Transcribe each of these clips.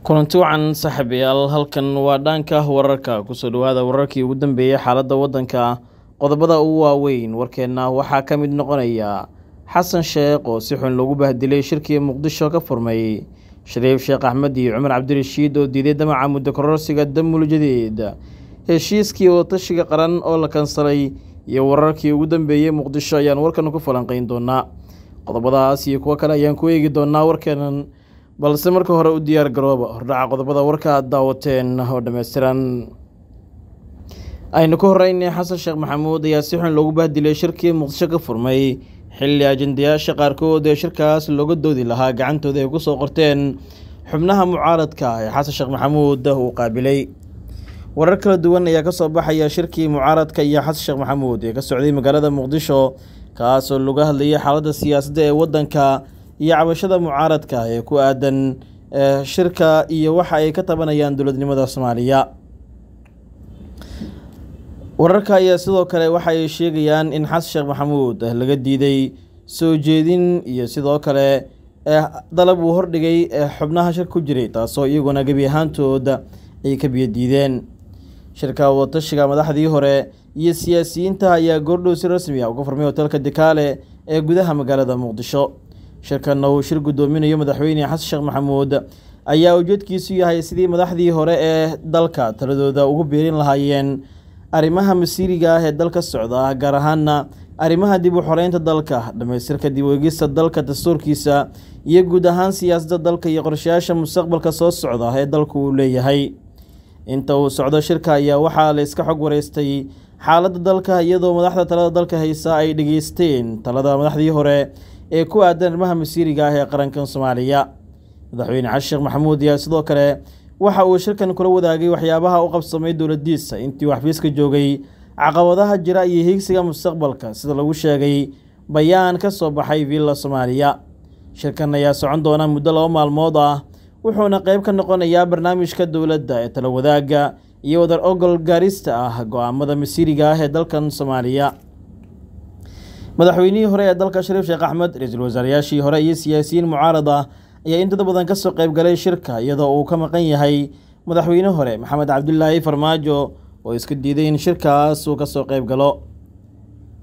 kulanti wacan saaxiibayaal halkan waa dhaanka wararka ku soo dhawaada wararkii ugu dambeeyey xaaladda waddanka qodobada ugu waaweyn warkeenna waxaa ka mid noqonaya xasan sheekh oo si xun lagu bahdilay shirkii muqdisho ka furmay shariif sheekh axmed iyo cumar cabdirashiid oo diiday damaca muddo kororsiga damuljadeed heshiiskii oo qaran oo la kansalay iyo wararkii ugu dambeeyey muqdisho ayaan warkan ku falanqayn doonaa qodobadaas iyo kuwo kale ayaan ku eegi doonaa warkeenan balse marka hore u diyaar garooba hordhaca qodobada warka aad daawateen ah oo dhammaystiran aynu ka horeynay xasan sheekh maxamuud ayaa si xun loogu bahdilay shirkii muqdisho ka furmay xilli ajendayaasha qaarkood ee shirkaas looga doodi lahaa gacantooda ay ku soo qorteen xubnaha mucaaradka ee xasan sheekh maxamuud uu qaabilay warar kala duwan ayaa ka soo baxaya shirkii mucaaradka iyo xasan sheekh maxamuud ee ka socday magaalada muqdisho kaasoo lagu hadlayay xaaladda siyaasadda ee waddanka iyo cabashada mucaaradka ee ku aadan eh, shirka iyo waxa ay ka tabanayaan dowladnimada soomaaliya wararka ayaa sidoo kale waxa ay sheegayaan in xas sheekh maxamuud eh, laga diiday soo jeedin iyo sidoo kale eh, dalab uu hordhigay xubnaha shirka ku jiray taasoo iyaguna gebi ahaantooda ay ka diideen shirka watashiga madaxdii hore iyo siyaasiyiinta ayaa goordhow si rasmi ah uga furmay hotelka dikaale ee gudaha magaalada muqdisho shirkanna uu shir guddoominayo madaxweyne xasan sheekh maxamuud ayaa ujeedkiisu yahay sidii madaxdii hore ee dalka taladooda ugu biirin lahaayeen arrimaha masiiriga ah ee dalka socda gaar ahaana arrimaha dib u xoreynta dalka dhamaystirka dib weegista dalka dastuurkiisa iyo guud ahaan siyaasadda dalka iyo qorshayaasha mustaqbalka soo socda ee dalku uu leeyahay inta uu socdo shirka ayaa waxaa la iska xog wareystay xaaladda dalka iyadoo madaxda talada dalka haysa ay dhegeysteen talada madaxdii hore ee ku aadan arrimaha masiiriga ah ee qarankan soomaaliya madaxweyne cali maxamuud ayaa sidoo kale waxa uu shirkan kula wadaagay waxyaabaha u qabsamay dowladdiisa intii uu xafiiska joogay caqabadaha jira iyo hiigsiga mustaqbalka sida lagu sheegay bayaan ka soo baxay villa soomaaliya shirkan ayaa socon doona muddo laba maalmood ah wuxuuna qayb ka noqonayaa barnaamijka dowladda ee talawadaagga iyo wadar ogol gaarista ah go-aamada masiiriga ah ee dalkan soomaaliya madaxweynihii hore ee dalka shariif sheekh axmed ra-iisul wasaarayaashii hore iyo siyaasiyiin mucaarad ah ayaa intooda badan kasoo qeyb galay shirka iyadoo uu ka maqan yahay madaxweyne hore maxamed cabdulaahi farmaajo oo iska diiday in shirkaas uu kasoo qeyb galo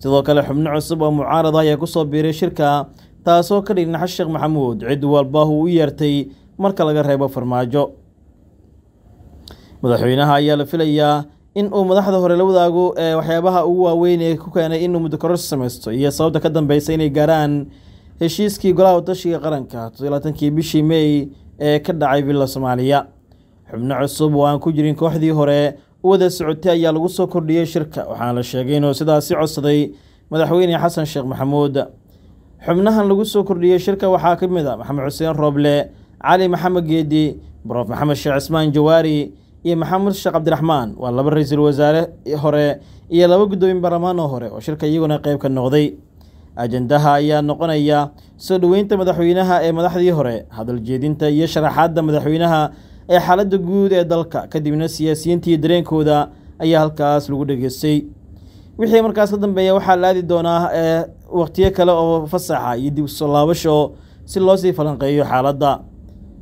sidoo kale xubno cusub oo mucaarada ah ayaa kusoo biiray shirka taasoo ka dhignaxa sheekh maxamuud cid walba uu u yeertay marka laga reebo farmaajo madaxweynaha ayaa la filayaa in uu madaxda hore la wadaago ee eh, waxyaabaha ugu waaweyn ee ku keenay inuu muddo kororsi samaysto iyo sababta ka dambeysa inay gaaraan heshiiskii golaha wadashiga qaranka todobaatankii bishii mey ee ka dhacay villa soomaaliya xubno cusub oo aan ku jirin kooxdii hore u wada socotay ayaa lagu soo kordhiyey shirka waxaana la sheegay inuu sidaasi codsaday madaxweyne xasan sheekh maxamuud xubnahan lagu soo kordhiyey shirka waxaa ka mid a ah maxamed xuseen rooble cali maxamed geedi brof maxamed sheekh cismaan jawaari iyo maxamed sheekh cabdiraxmaan waa laba ra-iisul wasaare hore iyo laba guddoomiye baarlamaan oo hore oo shirka iyaguna qeyb ka noqday ajendaha ayaa noqonaya soo dhoweynta madaxweynaha ee madaxdii hore hadal jeedinta iyo sharaxaadda madaxweynaha ee xaaladda guud ee dalka kadibna siyaasiyiintii dareenkooda ayaa halkaas lagu dhegeystay wixii markaas ka dambeeya waxaa la aadi doonaa ee wakhtiyo kale oo fasaxa iyo dib soo laabasho si loo sii falanqeeyo xaaladda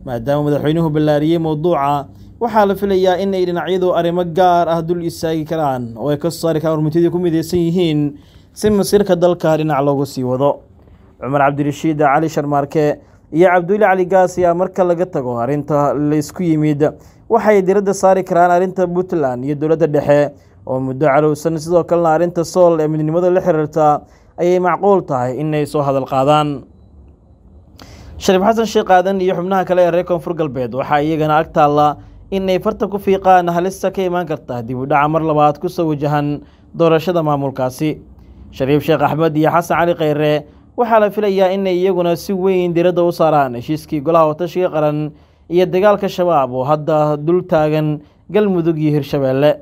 maadaama madaxweynuhu ballaariyey mowduuca waxaa la filayaa inay dhinacyadu arrimo gaar ah dul istaagi karaan oo ay kasoo saari karaan hormuntiyadii ku midaysan yihiin si masiirka dalka dhinac loogu sii wado cumar cabdirashiid cali sharmaarke iyo cabdulle cali gaasi a marka laga tago arrinta laysku yimid waxay diradda saari karaan arrinta puntland iyo dowladda dhexe oo muddo calowsan sidoo kalena arrinta sool ee midnimada la xiriirta ayay macquul tahay inay soo hadal qaadaan shariif xasan sheekh aadan iyo xubnaha kale ee reer koonfur galbeed waxaa iyagana ag taalla inay farta ku fiiqaan halista ka imaan karta dib u dhaca mar labaad ku soo wajahan doorashada maamulkaasi shariif sheekh axmed iyo xasan cali kheyre waxaa la filayaa inay iyaguna si weyn diradda u saaraan heshiiskii golaha watashiga qaran iyo dagaalka shabaab oo hadda dul taagan galmudug iyo hirshabeelle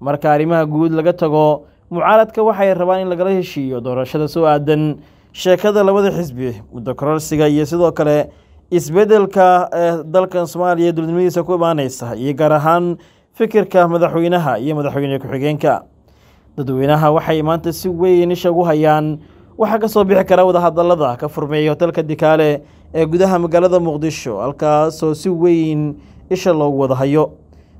marka arrimaha guud laga tago mucaaradka waxay rabaan in lagala heshiiyo doorashada soo aadan sheekada labada xisbi muddo kororsiga iyo sidoo kale isbedelka ee eh, dalkan soomaaliya dulnimadiisa ku imaaneysa iyo gaar ahaan fikirka madaxweynaha iyo madaxweyne ku-xigeenka dadweynaha waxay maanta si weyn ishagu hayaan waxaa ka soo bixi kara wadahadallada ka furmeeyay hotelka dikaale ee gudaha magaalada muqdisho halkaasoo si weyn isha loogu wada hayo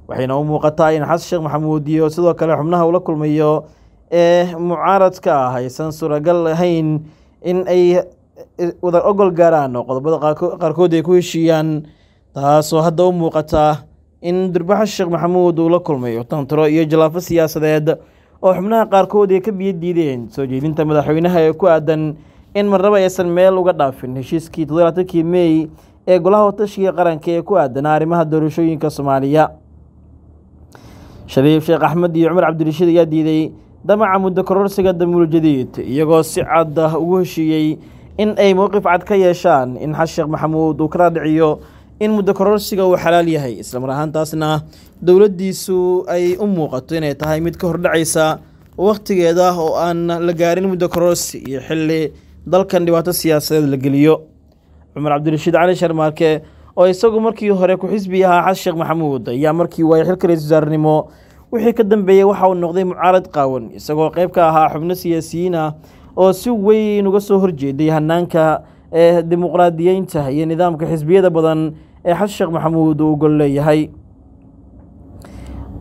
waxayna u muuqataa in xasan sheekh maxamuud iyo sidoo kale xubnaha ula kulmayo ee eh, mucaaradka ah aysan suuragal ahayn in ay wada ogol gaaraan oo qodobada qaarkood ay ku heshiiyaan taasoo hadda u muuqataa in durbaxa sheekh maxamuud uu la kulmay tantaro iyo jalaafo siyaasadeed oo xubnaha qaarkood ay ka biyo diideen soo jeedinta madaxweynaha ee ku aadan in marnaba aysan meel uga dhaafin heshiiskii todobaatankii mey ee golaha watashiga qaranka ee ku aadanaa arrimaha doorashooyinka soomaaliya shariif sheekh axmed iyo cumar cabdirashiid ayaa diiday damaca muddo kororsiga damuul jadiid iyagoo si cad ah ugu heshiiyey in ay mowqif cad ka yeeshaan in xasan sheekh maxamuud uu ka raadhiciyo in muddo kororsiga uu xalaal yahay islamar ahaantaasna dowladdiisu ay u muuqato inay tahay mid ka hordhacaysa wakhtigeeda oo aan la gaarin muddo kororsi iyo xilli dalkan dhibaato siyaasadeed la geliyo cumar cabdirashiid cali sharmaarke oo isagu markii hore ku xisbi ahaa xasan sheekh maxamuud ayaa markii waayay xilka ra-isul wasaarnimo wixii ka dambeeyey waxa uu noqday mucaarad qaawan isagoo qayb ka ahaa xubno siyaasiyiin ah oo si weyn uga soo horjeeday hanaanka ee dimuqraadiyeynta iyo nidaamka xisbiyada badan ee xasan maxamuud uu gol leeyahay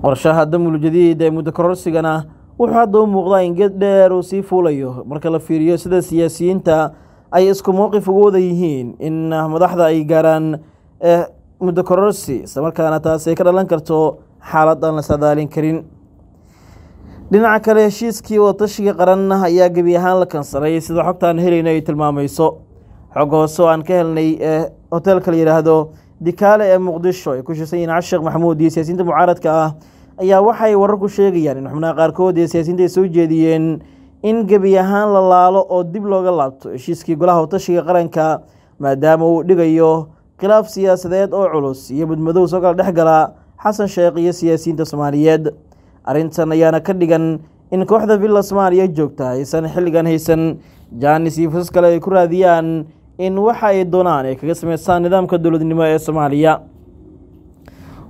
qorshaha damul jadiid ee mudakororsigana wuxuu hadda u muuqdaa in geed dheer uu sii fuulayo marka la fiiriyo sida siyaasiyiinta ay isku mowqif uga wada yihiin in madaxda ay gaaraan eh, mudakororsi islamarkaana taasi ay ka dhalan karto xaalad aan la saadaalin karin dhinaca kale heshiiskii watashiga qaran ayaa gebi ahaan la kansaray sida xogtaan helayna ay tilmaamayso xog hoose oo aan ka helnay ee hoteelka la yidhaahdo dikaale ee muqdisho ay ku shisan yihiin cashekh maxamuud iyo siyaasiyiinta mucaaradka ah ayaa waxay wararku sheegayaan in xubnaha qaarkood ee siyaasiyiinta ay soo jeediyeen in gebi ahaan la laalo oo dib looga laabto heshiiskii golaha watashiga qaranka maadaama uu dhigayo khilaaf siyaasadeed oo culus iyo mudmadow soo kala dhex gala xasan sheekh iyo siyaasiyiinta soomaaliyeed arrintan ayaana ka dhigan in kooxda villa soomaaliya joogta aysan xilligan haysan jaanis iyo fusas kale ay ku raadiyaan in waxa ay doonaan ay kaga samaystaan nidaamka dowladnimo ee soomaaliya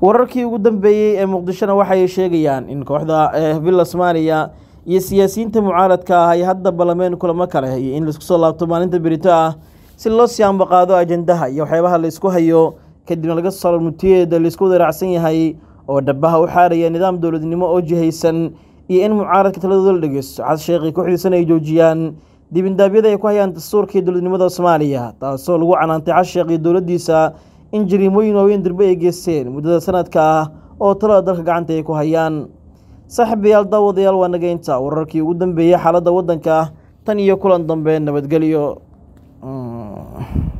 wararkii ugu dambeeyey ee muqdishona waxa ay sheegayaan in kooxda eh, villa soomaaliya iyo siyaasiyiinta mucaaradka ah ay hadda balameen kulamo kale iyo in laisku soo laabto maalinta berito ah si loo sii ambaqaado ajendaha iyo waxyaabaha laisku hayo kadibna laga soo mutiyeeda laisku wada yahay oo dhabaha u xaaraya nidaam dowladnimo oo jihaysan iyo in mucaaradka taladooda la dhegeysto cad sheekhay kooxdiisana ay joojiyaan dibindaabyada ay ku hayaan dastuurkii dowladnimada soomaaliya taasoo lagu canaantay cad iyo dowladdiisa in jariimooyin waaweyn dirbo ay geysteen muddada sanadka ah oo talada dalka gacanta ay ku hayaan saaxiibayaal daawadayaal waa nagaynta wararkii ugu dambeeyey xaaladda waddanka tan iyo kulan dambe nabadgelyo mm.